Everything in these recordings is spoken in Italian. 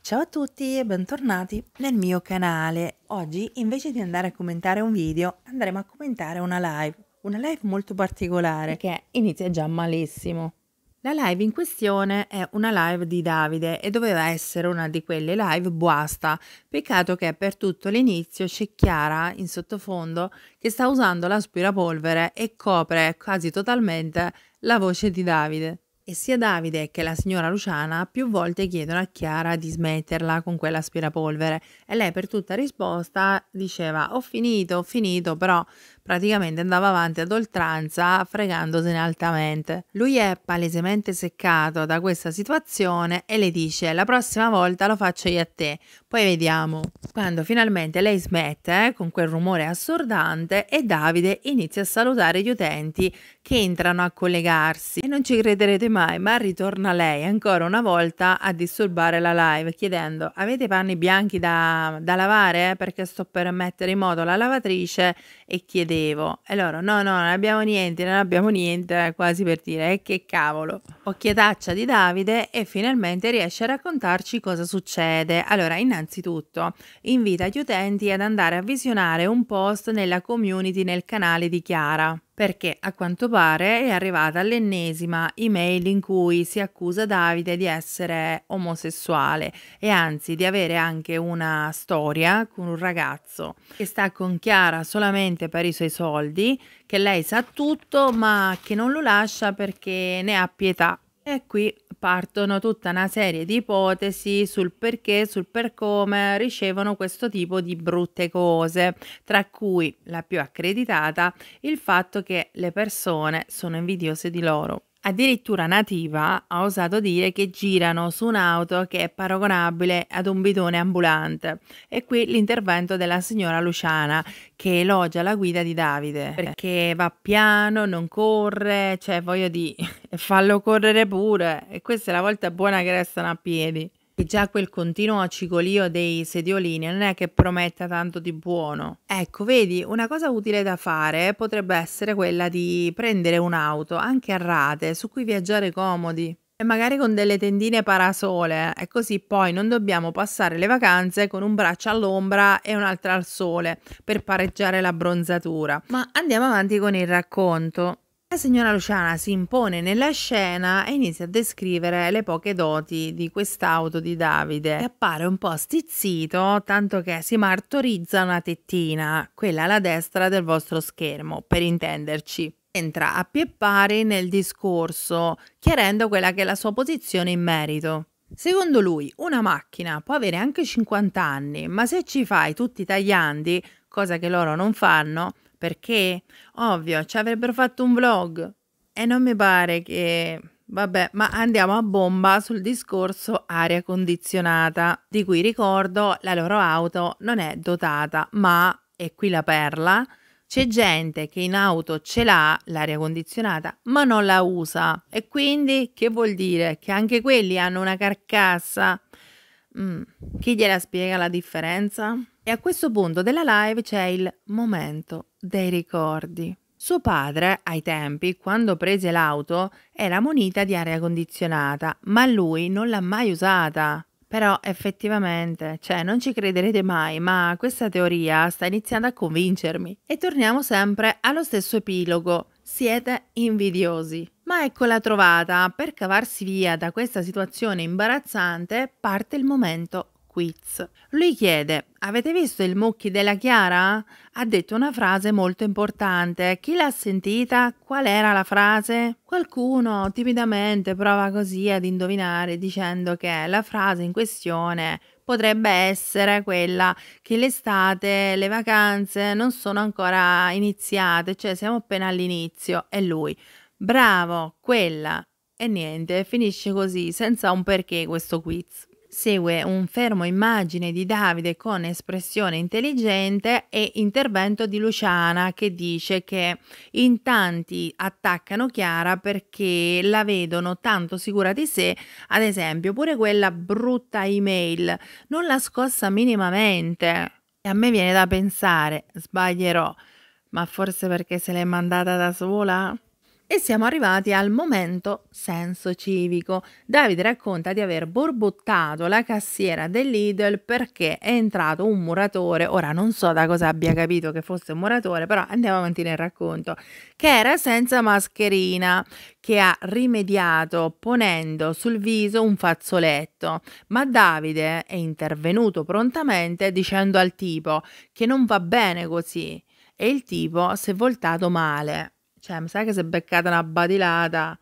Ciao a tutti e bentornati nel mio canale. Oggi invece di andare a commentare un video andremo a commentare una live, una live molto particolare che inizia già malissimo. La live in questione è una live di Davide e doveva essere una di quelle live buasta. Peccato che per tutto l'inizio c'è Chiara in sottofondo che sta usando l'aspirapolvere e copre quasi totalmente la voce di Davide e sia Davide che la signora Luciana più volte chiedono a Chiara di smetterla con quell'aspirapolvere e lei per tutta risposta diceva ho finito, ho finito, però praticamente andava avanti ad oltranza fregandosene altamente. Lui è palesemente seccato da questa situazione e le dice la prossima volta lo faccio io a te, poi vediamo. Quando finalmente lei smette eh, con quel rumore assordante e Davide inizia a salutare gli utenti che entrano a collegarsi e non ci crederete mai ma ritorna lei ancora una volta a disturbare la live chiedendo avete panni bianchi da, da lavare perché sto per mettere in moto la lavatrice e chiedere avevo. E loro, no, no, non abbiamo niente, non abbiamo niente, quasi per dire, eh, che cavolo. Occhietaccia di Davide e finalmente riesce a raccontarci cosa succede. Allora, innanzitutto, invita gli utenti ad andare a visionare un post nella community nel canale di Chiara perché a quanto pare è arrivata l'ennesima email in cui si accusa Davide di essere omosessuale e anzi di avere anche una storia con un ragazzo che sta con Chiara solamente per i suoi soldi, che lei sa tutto ma che non lo lascia perché ne ha pietà e qui partono tutta una serie di ipotesi sul perché, sul per come ricevono questo tipo di brutte cose, tra cui la più accreditata, il fatto che le persone sono invidiose di loro addirittura Nativa ha osato dire che girano su un'auto che è paragonabile ad un bidone ambulante. E qui l'intervento della signora Luciana che elogia la guida di Davide perché va piano, non corre, cioè voglio dire, fallo correre pure. E questa è la volta buona che restano a piedi già quel continuo cigolio dei sediolini non è che prometta tanto di buono. Ecco, vedi, una cosa utile da fare potrebbe essere quella di prendere un'auto, anche a rate, su cui viaggiare comodi. E magari con delle tendine parasole, e così poi non dobbiamo passare le vacanze con un braccio all'ombra e un'altra al sole per pareggiare la bronzatura. Ma andiamo avanti con il racconto. La signora Luciana si impone nella scena e inizia a descrivere le poche doti di quest'auto di Davide, che appare un po' stizzito, tanto che si martorizza una tettina, quella alla destra del vostro schermo, per intenderci. Entra a pie pari nel discorso, chiarendo quella che è la sua posizione in merito. Secondo lui, una macchina può avere anche 50 anni, ma se ci fai tutti i tagliandi, cosa che loro non fanno, perché? Ovvio, ci avrebbero fatto un vlog. E non mi pare che... Vabbè, ma andiamo a bomba sul discorso aria condizionata, di cui ricordo la loro auto non è dotata, ma, e qui la perla, c'è gente che in auto ce l'ha l'aria condizionata, ma non la usa. E quindi che vuol dire? Che anche quelli hanno una carcassa? Mm. Chi gliela spiega la differenza? E a questo punto della live c'è il momento dei ricordi. Suo padre, ai tempi, quando prese l'auto, era munita di aria condizionata, ma lui non l'ha mai usata. Però effettivamente, cioè non ci crederete mai, ma questa teoria sta iniziando a convincermi. E torniamo sempre allo stesso epilogo. Siete invidiosi. Ma ecco la trovata, per cavarsi via da questa situazione imbarazzante parte il momento quiz. Lui chiede: Avete visto il mucchi della Chiara? Ha detto una frase molto importante. Chi l'ha sentita? Qual era la frase? Qualcuno timidamente prova così ad indovinare dicendo che la frase in questione potrebbe essere quella che l'estate, le vacanze non sono ancora iniziate, cioè siamo appena all'inizio. E lui, bravo, quella. E niente, finisce così, senza un perché questo quiz. Segue un fermo immagine di Davide con espressione intelligente e intervento di Luciana che dice che in tanti attaccano Chiara perché la vedono tanto sicura di sé, ad esempio pure quella brutta email non la scossa minimamente. E a me viene da pensare, sbaglierò, ma forse perché se l'è mandata da sola? E siamo arrivati al momento senso civico. Davide racconta di aver borbottato la cassiera dell'Idol perché è entrato un muratore. Ora non so da cosa abbia capito che fosse un muratore, però andiamo avanti nel racconto. Che era senza mascherina, che ha rimediato ponendo sul viso un fazzoletto. Ma Davide è intervenuto prontamente dicendo al tipo che non va bene così. E il tipo si è voltato male cioè, mi sa che si è beccata una badilata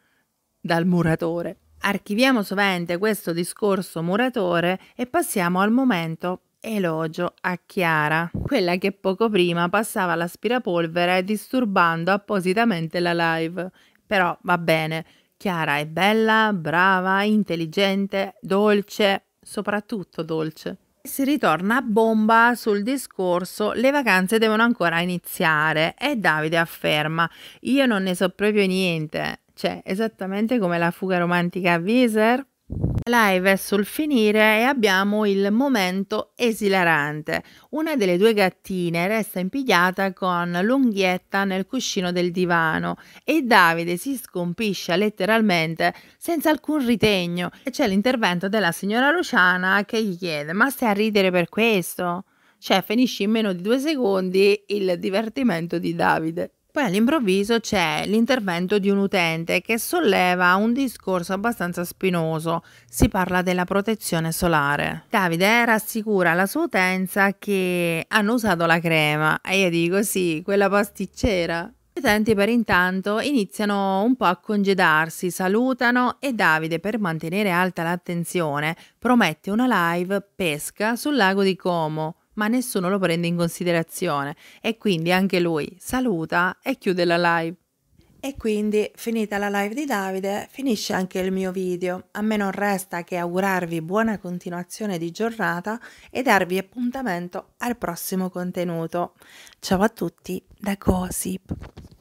dal muratore. Archiviamo sovente questo discorso muratore e passiamo al momento elogio a Chiara, quella che poco prima passava l'aspirapolvere disturbando appositamente la live. Però va bene, Chiara è bella, brava, intelligente, dolce, soprattutto dolce. Si ritorna a bomba sul discorso le vacanze devono ancora iniziare e Davide afferma io non ne so proprio niente, cioè esattamente come la fuga romantica a Viser. Live verso il finire e abbiamo il momento esilarante. Una delle due gattine resta impigliata con l'unghietta nel cuscino del divano e Davide si scompiscia letteralmente senza alcun ritegno e c'è l'intervento della signora Luciana che gli chiede ma stai a ridere per questo? Cioè finisci in meno di due secondi il divertimento di Davide. Poi all'improvviso c'è l'intervento di un utente che solleva un discorso abbastanza spinoso, si parla della protezione solare. Davide rassicura la sua utenza che hanno usato la crema e io dico sì, quella pasticcera. Gli utenti per intanto iniziano un po' a congedarsi, salutano e Davide per mantenere alta l'attenzione promette una live pesca sul lago di Como ma nessuno lo prende in considerazione e quindi anche lui saluta e chiude la live. E quindi, finita la live di Davide, finisce anche il mio video. A me non resta che augurarvi buona continuazione di giornata e darvi appuntamento al prossimo contenuto. Ciao a tutti da Gossip.